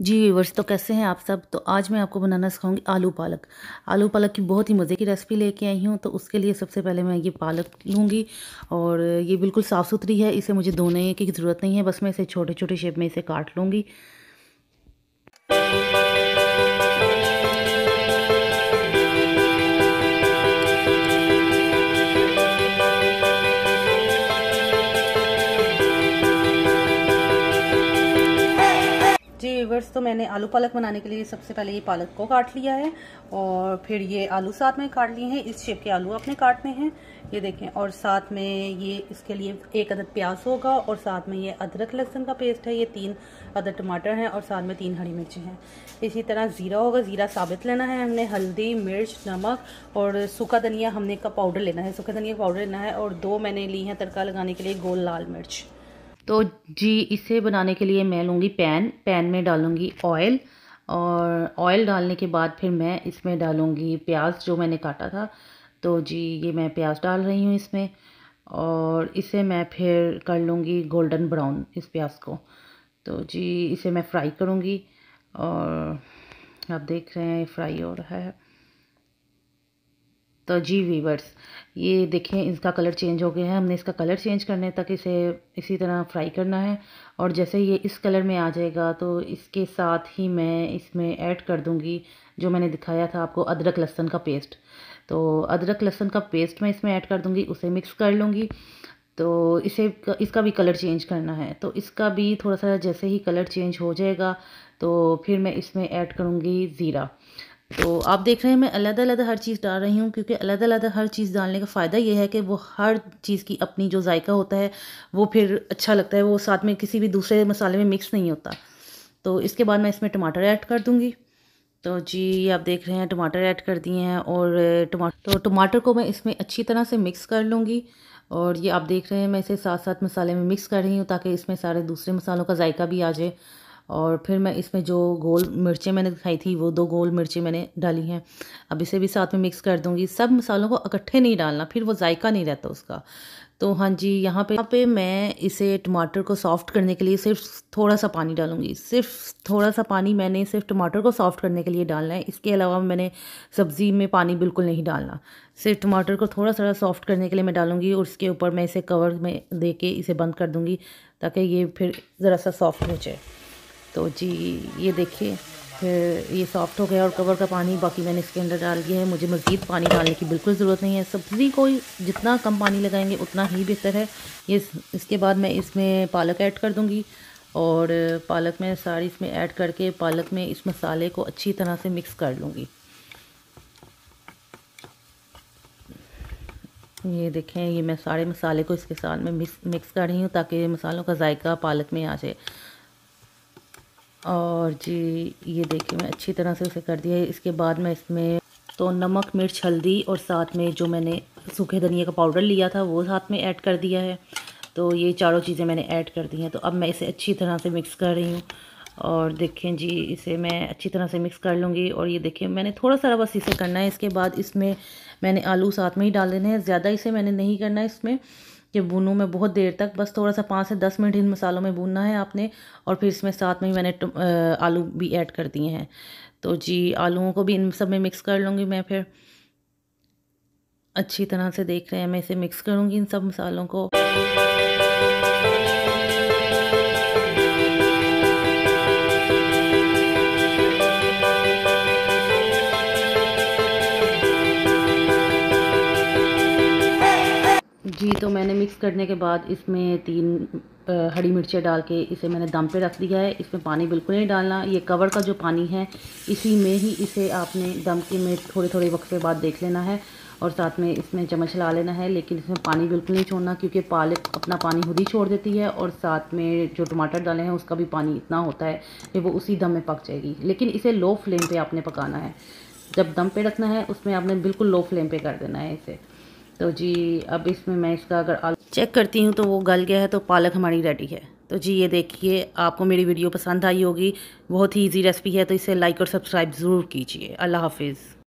जी viewers तो कैसे हैं आप सब तो आज मैं आपको बनाना सिखाऊंगी आलू पालक आलू पालक की बहुत ही मज़े की रेसिपी लेके आई हूँ तो उसके लिए सबसे पहले मैं ये पालक लूँगी और ये बिल्कुल साफ़ सुथरी है इसे मुझे धोने की ज़रूरत नहीं है बस मैं इसे छोटे छोटे शेप में इसे काट लूँगी व्यूवर्स तो मैंने आलू पालक बनाने के लिए सबसे पहले ये पालक को काट लिया है और फिर ये आलू साथ में काट लिए हैं इस शेप के आलू आपने काटने हैं ये देखें और साथ में ये इसके लिए एक अदद प्याज होगा और साथ में ये अदरक लहसुन का पेस्ट है ये तीन अदद टमाटर हैं और साथ में तीन हरी मिर्च हैं इसी तरह ज़ीरा होगा ज़ीरा साबित लेना है हमने हल्दी मिर्च नमक और सूखा धनिया हमने का पाउडर लेना है सूखा धनिया पाउडर लेना है और दो मैंने ली हैं तड़का लगाने के लिए गोल लाल मिर्च तो जी इसे बनाने के लिए मैं लूँगी पैन पैन में डालूँगी ऑयल और ऑयल डालने के बाद फिर मैं इसमें डालूँगी प्याज जो मैंने काटा था तो जी ये मैं प्याज डाल रही हूँ इसमें और इसे मैं फिर कर लूँगी गोल्डन ब्राउन इस प्याज को तो जी इसे मैं फ्राई करूँगी और आप देख रहे हैं फ्राई हो रहा है तो जी वीवर्स ये देखें इसका कलर चेंज हो गया है हमने इसका कलर चेंज करने तक इसे इसी तरह फ्राई करना है और जैसे ये इस कलर में आ जाएगा तो इसके साथ ही मैं इसमें ऐड कर दूँगी जो मैंने दिखाया था आपको अदरक लहसन का पेस्ट तो अदरक लहसन का पेस्ट मैं इसमें ऐड कर दूँगी उसे मिक्स कर लूँगी तो इसे इसका भी कलर चेंज करना है तो इसका भी थोड़ा सा जैसे ही कलर चेंज हो जाएगा तो फिर मैं इसमें ऐड करूँगी ज़ीरा तो आप देख रहे हैं मैं अलग अलग हर चीज़ डाल रही हूँ क्योंकि अलग अलग हर चीज़ डालने का फ़ायदा ये है कि वो हर चीज़ की अपनी जो जायका होता है वो फिर अच्छा लगता है वो साथ में किसी भी दूसरे मसाले में मिक्स नहीं होता तो इसके बाद मैं इसमें टमाटर ऐड कर दूँगी तो जी ये आप देख रहे हैं टमाटर ऐड कर दिए हैं और टमाटर तो टमाटर को मैं इसमें अच्छी तरह से मिक्स कर लूँगी और ये आप देख रहे हैं मैं इसे साथ साथ मसाले में मिक्स कर रही हूँ ताकि इसमें सारे दूसरे मसालों का जायका भी आ जाए और फिर मैं इसमें जो गोल मिर्चें मैंने दिखाई थी वो दो गोल मिर्चें मैंने डाली हैं अब इसे भी साथ में मिक्स कर दूँगी सब मसालों को इकट्ठे नहीं डालना फिर वो जायका नहीं रहता उसका तो हाँ जी यहाँ पे यहाँ पे मैं इसे टमाटर को सॉफ़्ट करने के लिए सिर्फ थोड़ा सा पानी डालूंगी सिर्फ थोड़ा सा पानी मैंने सिर्फ टमाटर को सॉफ़्ट करने के लिए डालना है इसके अलावा मैंने सब्ज़ी में पानी बिल्कुल नहीं डालना सिर्फ टमाटर को थोड़ा सा सॉफ़्ट करने के लिए मैं डालूंगी और उसके ऊपर मैं इसे कवर में दे के इसे बंद कर दूँगी ताकि ये फिर ज़रा सा सॉफ़्ट हो जाए तो जी ये देखिए फिर ये सॉफ्ट हो गया और कवर का पानी बाकी मैंने इसके अंदर डाल दिया है मुझे मज़ीद पानी डालने की बिल्कुल ज़रूरत नहीं है सब्ज़ी को जितना कम पानी लगाएंगे उतना ही बेहतर है ये इसके बाद मैं इसमें पालक ऐड कर दूँगी और पालक में सारी इसमें ऐड करके पालक में इस मसाले को अच्छी तरह से मिक्स कर लूँगी ये देखें ये मैं सारे मसाले को इसके साथ में मिक्स मिक्स कर रही हूँ ताकि मसालों का जायका पालक में आ जाए और जी ये देखिए मैं अच्छी तरह से उसे कर दिया है इसके बाद मैं इसमें तो नमक मिर्च हल्दी और साथ में जो मैंने सूखे धनिया का पाउडर लिया था वो साथ में ऐड कर दिया है तो ये चारों चीज़ें मैंने ऐड कर दी हैं तो अब मैं इसे अच्छी तरह से मिक्स कर रही हूँ और देखें जी इसे मैं अच्छी तरह से मिक्स कर लूँगी और ये देखिए मैंने थोड़ा सारा बस इसे करना है इसके बाद इसमें मैंने आलू साथ में ही डाल देने हैं ज़्यादा इसे मैंने नहीं करना है इसमें ये भूनूँ मैं बहुत देर तक बस थोड़ा सा पाँच से दस मिनट इन मसालों में भूनना है आपने और फिर इसमें साथ में ही मैंने आलू भी ऐड कर दिए हैं तो जी आलूओं को भी इन सब में मिक्स कर लूँगी मैं फिर अच्छी तरह से देख रहे हैं मैं इसे मिक्स करूँगी इन सब मसालों को तो मैंने मिक्स करने के बाद इसमें तीन हरी मिर्चें डाल के इसे मैंने दम पे रख दिया है इसमें पानी बिल्कुल नहीं डालना ये कवर का जो पानी है इसी में ही इसे आपने दम के में थोड़े थोड़े वक्त के बाद देख लेना है और साथ में इसमें चम्मच ला लेना है लेकिन इसमें पानी बिल्कुल नहीं छोड़ना क्योंकि पालक अपना पानी खुद ही छोड़ देती है और साथ में जो टमाटर डाले हैं उसका भी पानी इतना होता है कि वो उसी दम में पक जाएगी लेकिन इसे लो फ्लेम पर आपने पकाना है जब दम पे रखना है उसमें आपने बिल्कुल लो फ्लेम पे कर देना है इसे तो जी अब इसमें मैं इसका अगर आलू चेक करती हूँ तो वो गल गया है तो पालक हमारी रेडी है तो जी ये देखिए आपको मेरी वीडियो पसंद आई होगी बहुत ही इजी रेसिपी है तो इसे लाइक और सब्सक्राइब ज़रूर कीजिए अल्लाह हाफिज़